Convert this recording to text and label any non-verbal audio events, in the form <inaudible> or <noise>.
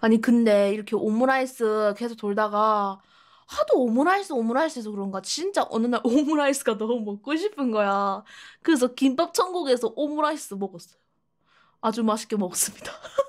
아니 근데 이렇게 오므라이스 계속 돌다가 하도 오므라이스 오므라이스해서 그런가 진짜 어느 날 <laughs> 오므라이스가 너무 먹고 싶은 거야. 그래서 김밥 천국에서 오므라이스 먹었어요. 아주 맛있게 먹었습니다. <laughs>